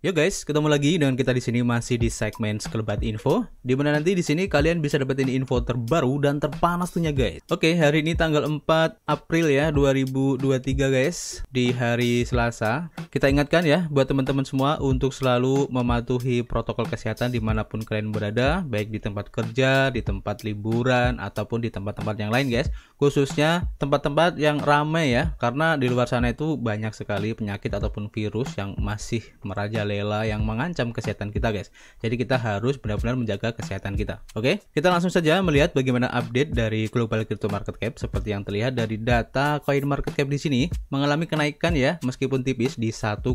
Yo guys, ketemu lagi dengan kita di sini masih di segmen sekelebat info, di mana nanti di sini kalian bisa dapetin info terbaru dan terpanas tuhnya guys. Oke, hari ini tanggal 4 April ya 2023 guys, di hari Selasa. Kita ingatkan ya buat teman-teman semua untuk selalu mematuhi protokol kesehatan dimanapun kalian berada, baik di tempat kerja, di tempat liburan ataupun di tempat-tempat yang lain guys. Khususnya tempat-tempat yang ramai ya, karena di luar sana itu banyak sekali penyakit ataupun virus yang masih merajalela merajalela yang mengancam kesehatan kita guys. Jadi kita harus benar-benar menjaga kesehatan kita. Oke, kita langsung saja melihat bagaimana update dari global crypto market cap seperti yang terlihat dari data coin market cap di sini mengalami kenaikan ya meskipun tipis di 1,02%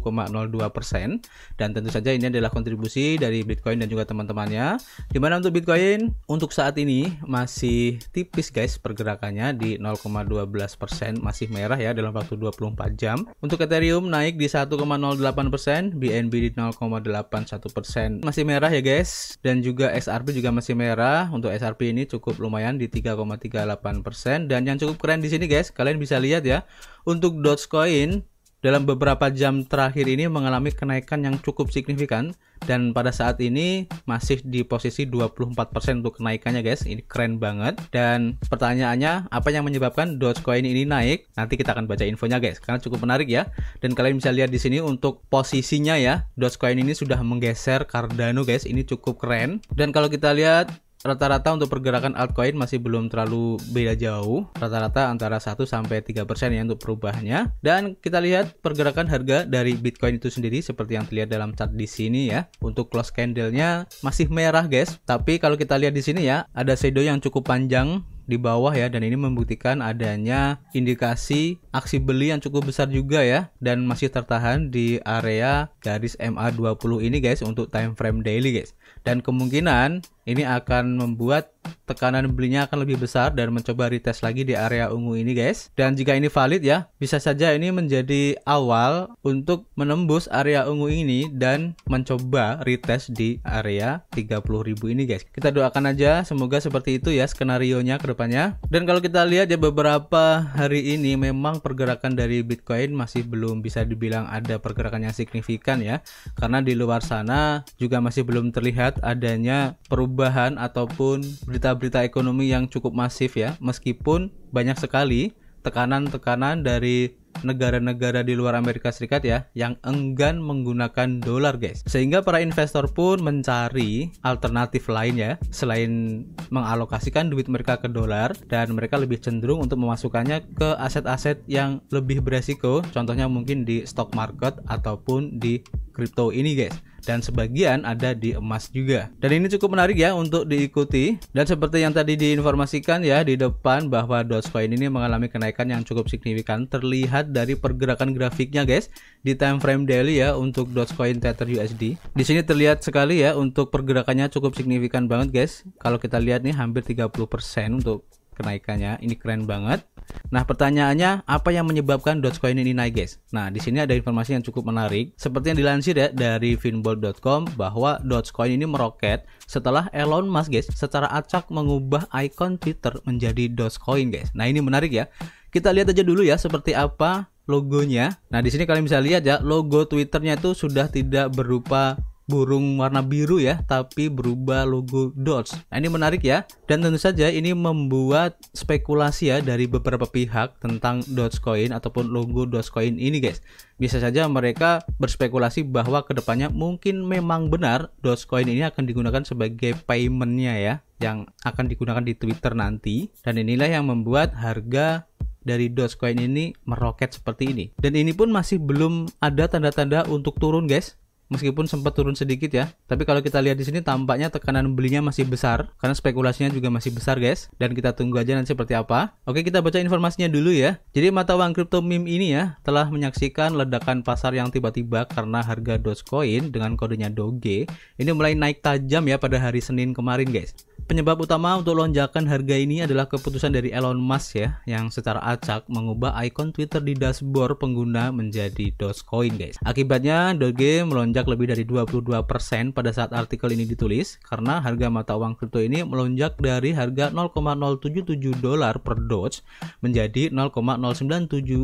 dan tentu saja ini adalah kontribusi dari Bitcoin dan juga teman-temannya. Dimana untuk Bitcoin untuk saat ini masih tipis guys pergerakannya di 0,12% masih merah ya dalam waktu 24 jam. Untuk Ethereum naik di 1,08%, BNB di 0,81%. Masih merah ya guys. Dan juga XRP juga masih merah. Untuk XRP ini cukup lumayan di 3,38%. Dan yang cukup keren di sini guys, kalian bisa lihat ya. Untuk Dogecoin dalam beberapa jam terakhir ini mengalami kenaikan yang cukup signifikan dan pada saat ini masih di posisi 24% untuk kenaikannya guys. Ini keren banget. Dan pertanyaannya apa yang menyebabkan Dogecoin ini naik? Nanti kita akan baca infonya guys karena cukup menarik ya. Dan kalian bisa lihat di sini untuk posisinya ya. Dogecoin ini sudah menggeser Cardano guys. Ini cukup keren. Dan kalau kita lihat rata-rata untuk pergerakan altcoin masih belum terlalu beda jauh, rata-rata antara 1 sampai 3% ya untuk perubahannya. Dan kita lihat pergerakan harga dari Bitcoin itu sendiri seperti yang terlihat dalam chart di sini ya. Untuk close candlenya masih merah guys, tapi kalau kita lihat di sini ya, ada shadow yang cukup panjang di bawah ya dan ini membuktikan adanya indikasi aksi beli yang cukup besar juga ya dan masih tertahan di area garis MA20 ini guys untuk time frame daily guys dan kemungkinan ini akan membuat tekanan belinya akan lebih besar dan mencoba retest lagi di area ungu ini guys. Dan jika ini valid ya, bisa saja ini menjadi awal untuk menembus area ungu ini dan mencoba retest di area 30.000 ini guys. Kita doakan aja semoga seperti itu ya skenario-nya kedepannya. Dan kalau kita lihat ya beberapa hari ini memang pergerakan dari Bitcoin masih belum bisa dibilang ada pergerakan yang signifikan ya. Karena di luar sana juga masih belum terlihat adanya perubahan ataupun berita-berita ekonomi yang cukup masif ya, meskipun banyak sekali tekanan-tekanan dari negara-negara di luar Amerika Serikat ya yang enggan menggunakan dolar guys sehingga para investor pun mencari alternatif lain ya selain mengalokasikan duit mereka ke dolar dan mereka lebih cenderung untuk memasukkannya ke aset-aset yang lebih beresiko contohnya mungkin di stock market ataupun di crypto ini guys dan sebagian ada di emas juga. Dan ini cukup menarik ya untuk diikuti. Dan seperti yang tadi diinformasikan ya di depan bahwa Dogecoin ini mengalami kenaikan yang cukup signifikan terlihat dari pergerakan grafiknya guys di time frame daily ya untuk Dogecoin Tether USD. Di sini terlihat sekali ya untuk pergerakannya cukup signifikan banget guys. Kalau kita lihat nih hampir 30% untuk kenaikannya. Ini keren banget. Nah, pertanyaannya apa yang menyebabkan Dogecoin ini naik, guys? Nah, di sini ada informasi yang cukup menarik. Seperti yang dilansir ya dari finball.com bahwa Dogecoin ini meroket setelah Elon Musk, guys, secara acak mengubah icon Twitter menjadi Dogecoin, guys. Nah, ini menarik ya. Kita lihat aja dulu ya seperti apa logonya. Nah, di sini kalian bisa lihat ya, logo Twitternya itu sudah tidak berupa burung warna biru ya, tapi berubah logo Dots. Nah, ini menarik ya. Dan tentu saja ini membuat spekulasi ya dari beberapa pihak tentang Dots Coin ataupun logo Dots Coin ini, guys. Bisa saja mereka berspekulasi bahwa kedepannya mungkin memang benar Dots Coin ini akan digunakan sebagai paymentnya ya, yang akan digunakan di Twitter nanti. Dan inilah yang membuat harga dari Dogecoin ini meroket seperti ini. Dan ini pun masih belum ada tanda-tanda untuk turun, guys meskipun sempat turun sedikit ya. Tapi kalau kita lihat di sini tampaknya tekanan belinya masih besar karena spekulasinya juga masih besar, guys. Dan kita tunggu aja nanti seperti apa. Oke, kita baca informasinya dulu ya. Jadi mata uang kripto meme ini ya telah menyaksikan ledakan pasar yang tiba-tiba karena harga Dogecoin dengan kodenya Doge ini mulai naik tajam ya pada hari Senin kemarin, guys. Penyebab utama untuk lonjakan harga ini adalah keputusan dari Elon Musk ya, yang secara acak mengubah ikon Twitter di dashboard pengguna menjadi Dogecoin guys. Akibatnya Doge melonjak lebih dari 22% pada saat artikel ini ditulis, karena harga mata uang kripto ini melonjak dari harga 0,077 dolar per Doge menjadi 0,097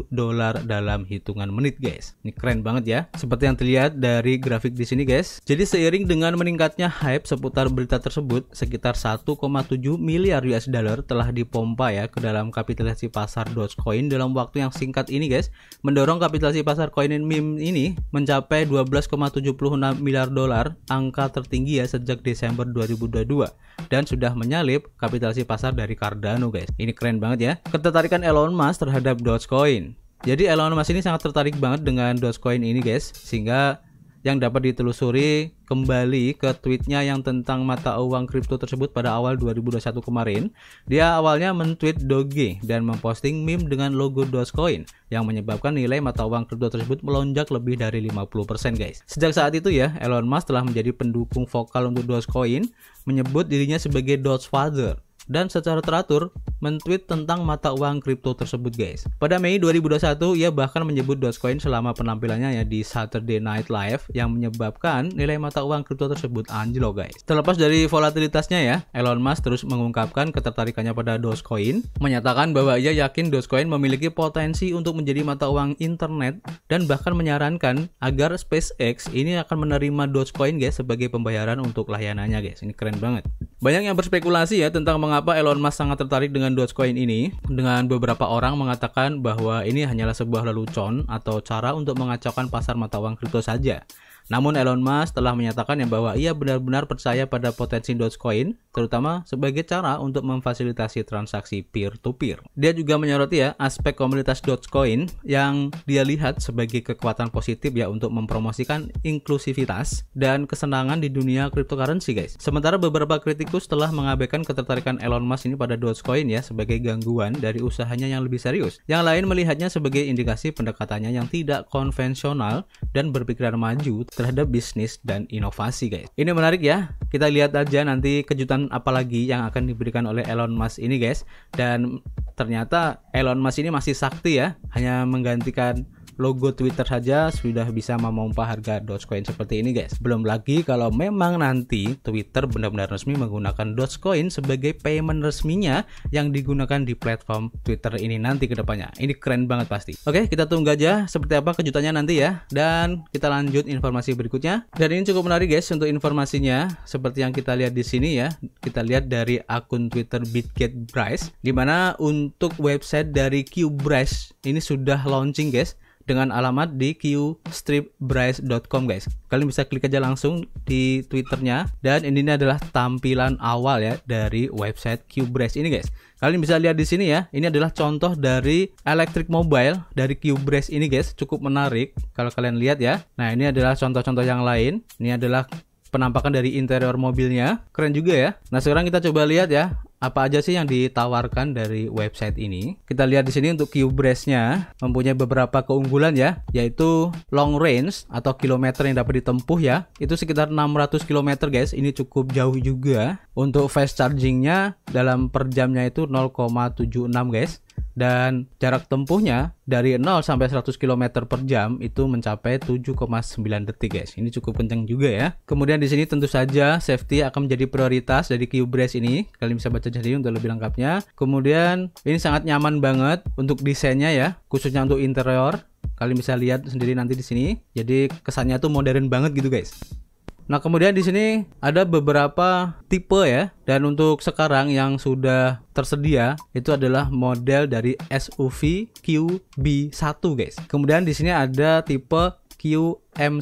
dolar dalam hitungan menit guys. Ini keren banget ya, seperti yang terlihat dari grafik di sini guys. Jadi seiring dengan meningkatnya hype seputar berita tersebut, sekitar 1,7 miliar US dollar telah dipompa ya ke dalam kapitalisasi pasar Dogecoin dalam waktu yang singkat ini guys, mendorong kapitalisasi pasar koin meme ini mencapai 12,76 miliar dolar, angka tertinggi ya sejak Desember 2022 dan sudah menyalip kapitalisasi pasar dari Cardano guys. Ini keren banget ya. Ketertarikan Elon Musk terhadap Dogecoin. Jadi Elon Musk ini sangat tertarik banget dengan Dogecoin ini guys, sehingga yang dapat ditelusuri kembali ke tweetnya yang tentang mata uang kripto tersebut pada awal 2021 kemarin. Dia awalnya mentweet Doge dan memposting meme dengan logo Dogecoin yang menyebabkan nilai mata uang kripto tersebut melonjak lebih dari 50% guys. Sejak saat itu ya, Elon Musk telah menjadi pendukung vokal untuk Dogecoin, menyebut dirinya sebagai Doge Father dan secara teratur mentweet tentang mata uang kripto tersebut guys. Pada Mei 2021, ia bahkan menyebut Dogecoin selama penampilannya ya di Saturday Night Live yang menyebabkan nilai mata uang kripto tersebut anjlok guys. Terlepas dari volatilitasnya ya, Elon Musk terus mengungkapkan ketertarikannya pada Dogecoin, menyatakan bahwa ia yakin Dogecoin memiliki potensi untuk menjadi mata uang internet dan bahkan menyarankan agar SpaceX ini akan menerima Dogecoin guys sebagai pembayaran untuk layanannya guys. Ini keren banget. Banyak yang berspekulasi ya tentang mengapa Elon Musk sangat tertarik dengan Dogecoin ini. Dengan beberapa orang mengatakan bahwa ini hanyalah sebuah lelucon atau cara untuk mengacaukan pasar mata uang kripto saja. Namun Elon Musk telah menyatakan yang bahwa ia benar-benar percaya pada potensi Dogecoin, terutama sebagai cara untuk memfasilitasi transaksi peer-to-peer. Dia juga menyoroti ya aspek komunitas Dogecoin yang dia lihat sebagai kekuatan positif ya untuk mempromosikan inklusivitas dan kesenangan di dunia cryptocurrency guys. Sementara beberapa kritikus telah mengabaikan ketertarikan Elon Musk ini pada Dogecoin ya sebagai gangguan dari usahanya yang lebih serius. Yang lain melihatnya sebagai indikasi pendekatannya yang tidak konvensional dan berpikiran maju terhadap bisnis dan inovasi guys. Ini menarik ya. Kita lihat aja nanti kejutan apalagi yang akan diberikan oleh Elon Musk ini guys. Dan ternyata Elon Musk ini masih sakti ya, hanya menggantikan logo Twitter saja sudah bisa memompa harga Dogecoin seperti ini guys. Belum lagi kalau memang nanti Twitter benar-benar resmi menggunakan Dogecoin sebagai payment resminya yang digunakan di platform Twitter ini nanti kedepannya. Ini keren banget pasti. Oke, kita tunggu aja seperti apa kejutannya nanti ya. Dan kita lanjut informasi berikutnya. Dan ini cukup menarik guys untuk informasinya seperti yang kita lihat di sini ya. Kita lihat dari akun Twitter Bitget Price di mana untuk website dari Qbrice ini sudah launching guys dengan alamat di qstripbrice.com guys. Kalian bisa klik aja langsung di Twitternya dan ini adalah tampilan awal ya dari website Qbrice ini guys. Kalian bisa lihat di sini ya, ini adalah contoh dari electric mobile dari qbrice ini guys, cukup menarik kalau kalian lihat ya. Nah, ini adalah contoh-contoh yang lain. Ini adalah penampakan dari interior mobilnya. Keren juga ya. Nah, sekarang kita coba lihat ya apa aja sih yang ditawarkan dari website ini. Kita lihat di sini untuk qbrace nya mempunyai beberapa keunggulan ya, yaitu long range atau kilometer yang dapat ditempuh ya. Itu sekitar 600 km guys, ini cukup jauh juga. Untuk fast charging-nya dalam per jamnya itu 0,76 guys dan jarak tempuhnya dari 0 sampai 100 km per jam itu mencapai 7,9 detik guys ini cukup kencang juga ya kemudian di sini tentu saja safety akan menjadi prioritas dari Q-Brace ini kalian bisa baca jadi untuk lebih lengkapnya kemudian ini sangat nyaman banget untuk desainnya ya khususnya untuk interior kalian bisa lihat sendiri nanti di sini jadi kesannya tuh modern banget gitu guys Nah, kemudian di sini ada beberapa tipe ya. Dan untuk sekarang yang sudah tersedia itu adalah model dari SUV QB1, guys. Kemudian di sini ada tipe QM1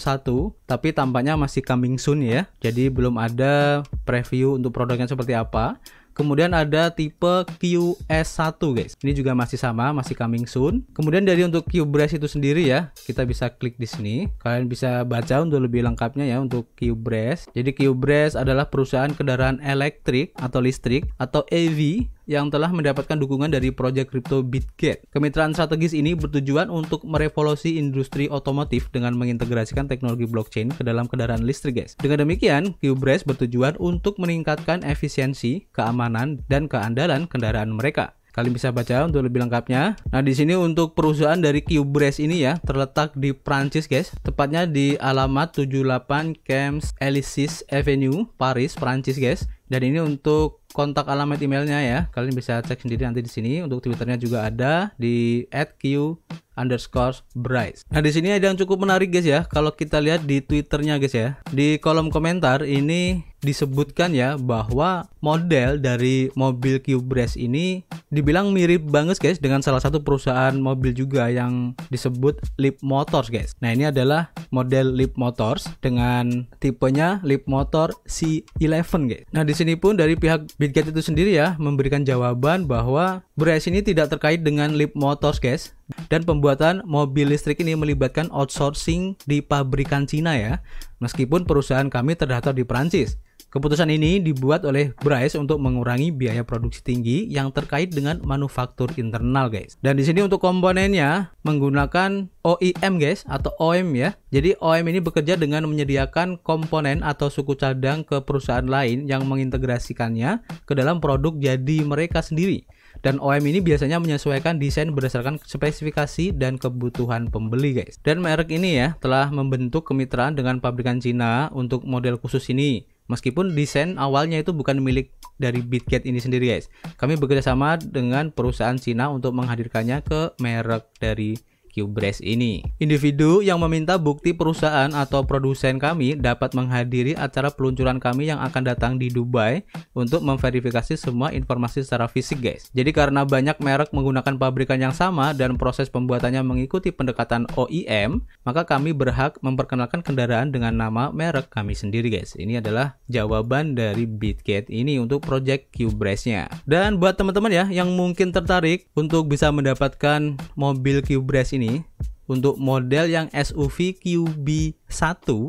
tapi tampaknya masih coming soon ya jadi belum ada preview untuk produknya seperti apa Kemudian ada tipe QS1 guys. Ini juga masih sama, masih coming soon. Kemudian dari untuk Qbrace itu sendiri ya, kita bisa klik di sini. Kalian bisa baca untuk lebih lengkapnya ya untuk Qbrace. Jadi Qbrace adalah perusahaan kendaraan elektrik atau listrik atau EV yang telah mendapatkan dukungan dari proyek kripto Bitgate. Kemitraan strategis ini bertujuan untuk merevolusi industri otomotif dengan mengintegrasikan teknologi blockchain ke dalam kendaraan listrik, guys. Dengan demikian, Qbrace bertujuan untuk meningkatkan efisiensi, keamanan, dan keandalan kendaraan mereka. Kalian bisa baca untuk lebih lengkapnya. Nah, di sini untuk perusahaan dari Qbrace ini ya, terletak di Prancis, guys. Tepatnya di alamat 78 Camps Elysees Avenue, Paris, Prancis, guys. Dan ini untuk kontak alamat emailnya ya. Kalian bisa cek sendiri nanti di sini. Untuk Twitternya juga ada di @q underscore Bryce. Nah di sini ada yang cukup menarik guys ya. Kalau kita lihat di Twitternya guys ya, di kolom komentar ini disebutkan ya bahwa model dari mobil Q-Brace ini dibilang mirip banget guys dengan salah satu perusahaan mobil juga yang disebut Leap Motors guys. Nah ini adalah model Leap Motors dengan tipenya Leap Motor C11 guys. Nah di sini pun dari pihak Bitget itu sendiri ya memberikan jawaban bahwa beras ini tidak terkait dengan Leap Motors guys dan pembuatan mobil listrik ini melibatkan outsourcing di pabrikan Cina ya meskipun perusahaan kami terdaftar di Prancis Keputusan ini dibuat oleh Bryce untuk mengurangi biaya produksi tinggi yang terkait dengan manufaktur internal, guys. Dan di sini untuk komponennya menggunakan OEM, guys, atau OEM ya. Jadi OEM ini bekerja dengan menyediakan komponen atau suku cadang ke perusahaan lain yang mengintegrasikannya ke dalam produk jadi mereka sendiri. Dan OEM ini biasanya menyesuaikan desain berdasarkan spesifikasi dan kebutuhan pembeli, guys. Dan merek ini ya telah membentuk kemitraan dengan pabrikan Cina untuk model khusus ini Meskipun desain awalnya itu bukan milik dari Bitget ini sendiri guys. Kami bekerjasama dengan perusahaan Cina untuk menghadirkannya ke merek dari Qbrace ini. Individu yang meminta bukti perusahaan atau produsen kami dapat menghadiri acara peluncuran kami yang akan datang di Dubai untuk memverifikasi semua informasi secara fisik guys. Jadi karena banyak merek menggunakan pabrikan yang sama dan proses pembuatannya mengikuti pendekatan OEM, maka kami berhak memperkenalkan kendaraan dengan nama merek kami sendiri guys. Ini adalah jawaban dari Bitgate ini untuk project Qbrace-nya. Dan buat teman-teman ya yang mungkin tertarik untuk bisa mendapatkan mobil Qbrace ini untuk model yang SUV QB1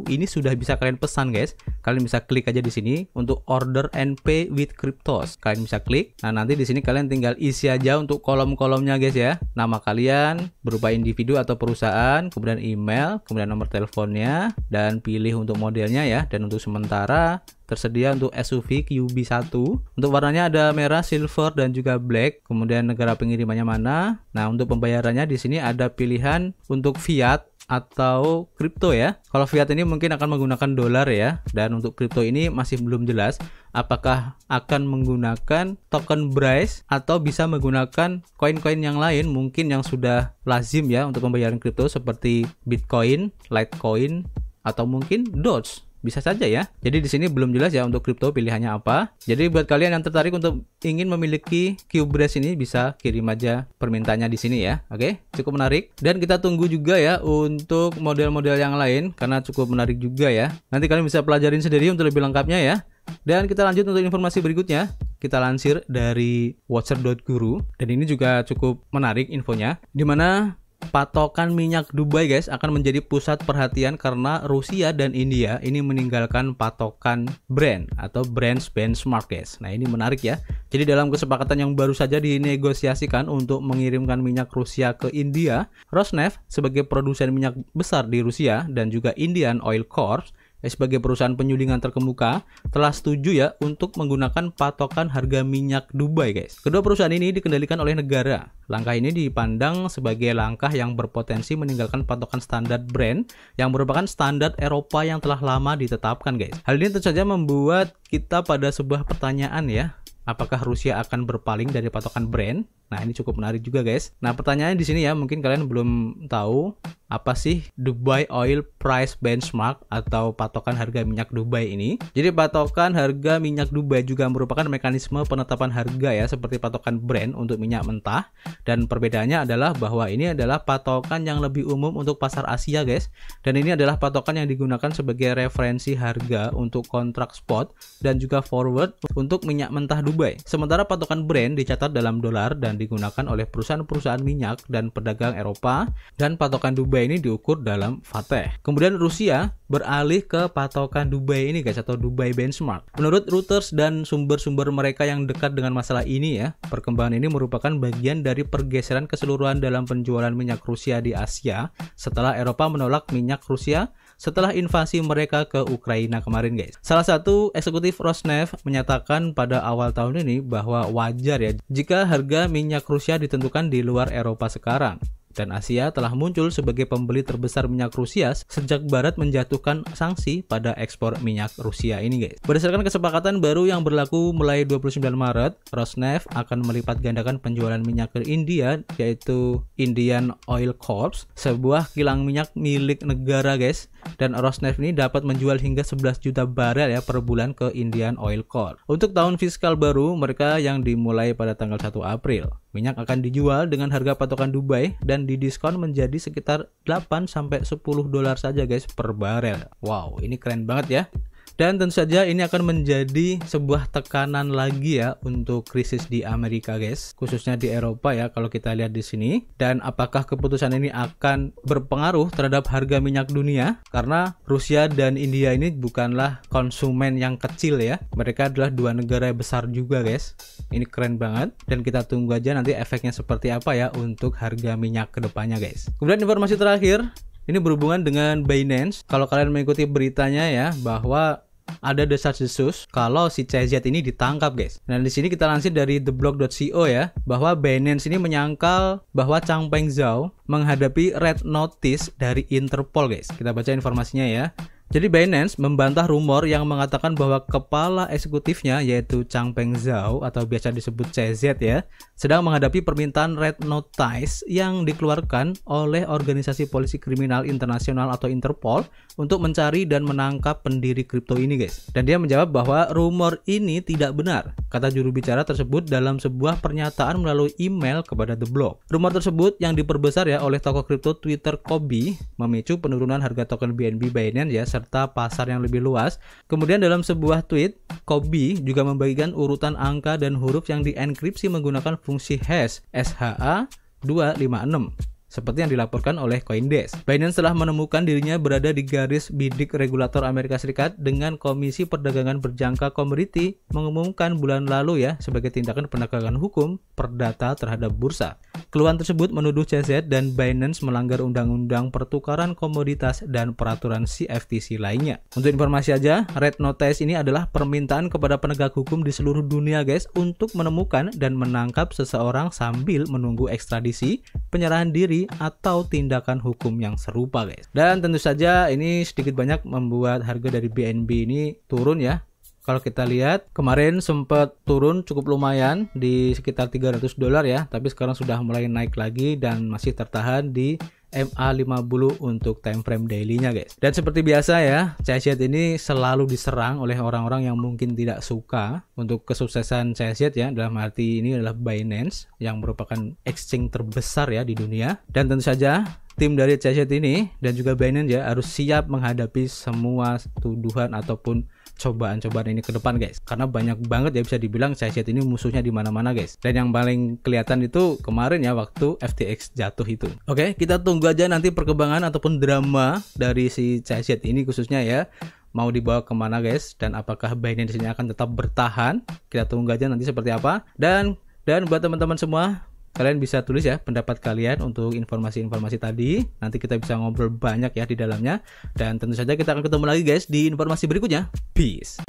ini sudah bisa kalian pesan guys. Kalian bisa klik aja di sini untuk order and pay with Cryptos. Kalian bisa klik. Nah, nanti di sini kalian tinggal isi aja untuk kolom-kolomnya guys ya. Nama kalian berupa individu atau perusahaan, kemudian email, kemudian nomor teleponnya dan pilih untuk modelnya ya dan untuk sementara tersedia untuk SUV QB1. Untuk warnanya ada merah, silver, dan juga black. Kemudian negara pengirimannya mana? Nah, untuk pembayarannya di sini ada pilihan untuk fiat atau kripto ya. Kalau fiat ini mungkin akan menggunakan dolar ya, dan untuk kripto ini masih belum jelas apakah akan menggunakan token Bryce atau bisa menggunakan koin-koin yang lain mungkin yang sudah lazim ya untuk pembayaran kripto seperti Bitcoin, Litecoin atau mungkin Doge bisa saja ya. Jadi di sini belum jelas ya untuk kripto pilihannya apa. Jadi buat kalian yang tertarik untuk ingin memiliki Cubebase ini bisa kirim aja permintaannya di sini ya. Oke, cukup menarik. Dan kita tunggu juga ya untuk model-model yang lain karena cukup menarik juga ya. Nanti kalian bisa pelajarin sendiri untuk lebih lengkapnya ya. Dan kita lanjut untuk informasi berikutnya. Kita lansir dari watcher.guru dan ini juga cukup menarik infonya di mana patokan minyak Dubai guys akan menjadi pusat perhatian karena Rusia dan India ini meninggalkan patokan brand atau brand benchmark guys. Nah ini menarik ya. Jadi dalam kesepakatan yang baru saja dinegosiasikan untuk mengirimkan minyak Rusia ke India, Rosneft sebagai produsen minyak besar di Rusia dan juga Indian Oil Corp. Eh, sebagai perusahaan penyulingan terkemuka telah setuju ya untuk menggunakan patokan harga minyak Dubai guys. Kedua perusahaan ini dikendalikan oleh negara. Langkah ini dipandang sebagai langkah yang berpotensi meninggalkan patokan standar brand yang merupakan standar Eropa yang telah lama ditetapkan guys. Hal ini tentu saja membuat kita pada sebuah pertanyaan ya. Apakah Rusia akan berpaling dari patokan brand Nah, ini cukup menarik juga, guys. Nah, pertanyaannya di sini ya, mungkin kalian belum tahu apa sih Dubai Oil Price Benchmark atau patokan harga minyak Dubai ini. Jadi, patokan harga minyak Dubai juga merupakan mekanisme penetapan harga ya, seperti patokan brand untuk minyak mentah. Dan perbedaannya adalah bahwa ini adalah patokan yang lebih umum untuk pasar Asia, guys. Dan ini adalah patokan yang digunakan sebagai referensi harga untuk kontrak spot dan juga forward untuk minyak mentah Dubai. Sementara patokan brand dicatat dalam dolar dan digunakan oleh perusahaan-perusahaan minyak dan pedagang Eropa dan patokan Dubai ini diukur dalam Fateh. Kemudian Rusia beralih ke patokan Dubai ini guys atau Dubai benchmark. Menurut Reuters dan sumber-sumber mereka yang dekat dengan masalah ini ya, perkembangan ini merupakan bagian dari pergeseran keseluruhan dalam penjualan minyak Rusia di Asia setelah Eropa menolak minyak Rusia setelah invasi mereka ke Ukraina kemarin guys. Salah satu eksekutif Rosneft menyatakan pada awal tahun ini bahwa wajar ya jika harga minyak Rusia ditentukan di luar Eropa sekarang dan Asia telah muncul sebagai pembeli terbesar minyak Rusia sejak Barat menjatuhkan sanksi pada ekspor minyak Rusia ini guys. Berdasarkan kesepakatan baru yang berlaku mulai 29 Maret, Rosneft akan melipat gandakan penjualan minyak ke India yaitu Indian Oil Corps, sebuah kilang minyak milik negara guys dan Rosneft ini dapat menjual hingga 11 juta barel ya per bulan ke Indian Oil Corp. Untuk tahun fiskal baru, mereka yang dimulai pada tanggal 1 April. Minyak akan dijual dengan harga patokan Dubai dan didiskon menjadi sekitar 8 sampai 10 dolar saja guys per barel. Wow, ini keren banget ya. Dan tentu saja ini akan menjadi sebuah tekanan lagi ya untuk krisis di Amerika guys, khususnya di Eropa ya kalau kita lihat di sini. Dan apakah keputusan ini akan berpengaruh terhadap harga minyak dunia? Karena Rusia dan India ini bukanlah konsumen yang kecil ya. Mereka adalah dua negara besar juga guys. Ini keren banget dan kita tunggu aja nanti efeknya seperti apa ya untuk harga minyak kedepannya guys. Kemudian informasi terakhir ini berhubungan dengan Binance. Kalau kalian mengikuti beritanya ya bahwa ada desas-desus kalau si CZ ini ditangkap, guys. Nah, di sini kita lansir dari theblog.co ya, bahwa Binance ini menyangkal bahwa Chang Peng Zhao menghadapi red notice dari Interpol, guys. Kita baca informasinya ya. Jadi Binance membantah rumor yang mengatakan bahwa kepala eksekutifnya yaitu Changpeng Zhao atau biasa disebut CZ ya, sedang menghadapi permintaan red notice yang dikeluarkan oleh organisasi polisi kriminal internasional atau Interpol untuk mencari dan menangkap pendiri kripto ini guys. Dan dia menjawab bahwa rumor ini tidak benar, kata juru bicara tersebut dalam sebuah pernyataan melalui email kepada The Block. Rumor tersebut yang diperbesar ya oleh tokoh kripto Twitter Kobi memicu penurunan harga token BNB Binance ya serta pasar yang lebih luas. Kemudian dalam sebuah tweet, Kobi juga membagikan urutan angka dan huruf yang dienkripsi menggunakan fungsi hash SHA 256 seperti yang dilaporkan oleh Coindesk. Binance telah menemukan dirinya berada di garis bidik regulator Amerika Serikat dengan Komisi Perdagangan Berjangka Komoditi mengumumkan bulan lalu ya sebagai tindakan penegakan hukum perdata terhadap bursa. Keluhan tersebut menuduh CZ dan Binance melanggar undang-undang pertukaran komoditas dan peraturan CFTC lainnya. Untuk informasi aja, Red Notice ini adalah permintaan kepada penegak hukum di seluruh dunia guys untuk menemukan dan menangkap seseorang sambil menunggu ekstradisi, penyerahan diri atau tindakan hukum yang serupa guys. Dan tentu saja ini sedikit banyak membuat harga dari BNB ini turun ya kalau kita lihat kemarin sempat turun cukup lumayan di sekitar 300 dolar ya tapi sekarang sudah mulai naik lagi dan masih tertahan di MA50 untuk time frame dailynya guys dan seperti biasa ya CZ ini selalu diserang oleh orang-orang yang mungkin tidak suka untuk kesuksesan CZ ya dalam arti ini adalah Binance yang merupakan exchange terbesar ya di dunia dan tentu saja tim dari CZ ini dan juga Binance ya harus siap menghadapi semua tuduhan ataupun cobaan-cobaan ini ke depan guys karena banyak banget ya bisa dibilang set ini musuhnya di mana-mana guys dan yang paling kelihatan itu kemarin ya waktu FTX jatuh itu oke okay, kita tunggu aja nanti perkembangan ataupun drama dari si set ini khususnya ya mau dibawa kemana guys dan apakah Binance ini akan tetap bertahan kita tunggu aja nanti seperti apa dan dan buat teman-teman semua kalian bisa tulis ya pendapat kalian untuk informasi-informasi tadi. Nanti kita bisa ngobrol banyak ya di dalamnya. Dan tentu saja kita akan ketemu lagi guys di informasi berikutnya. Peace.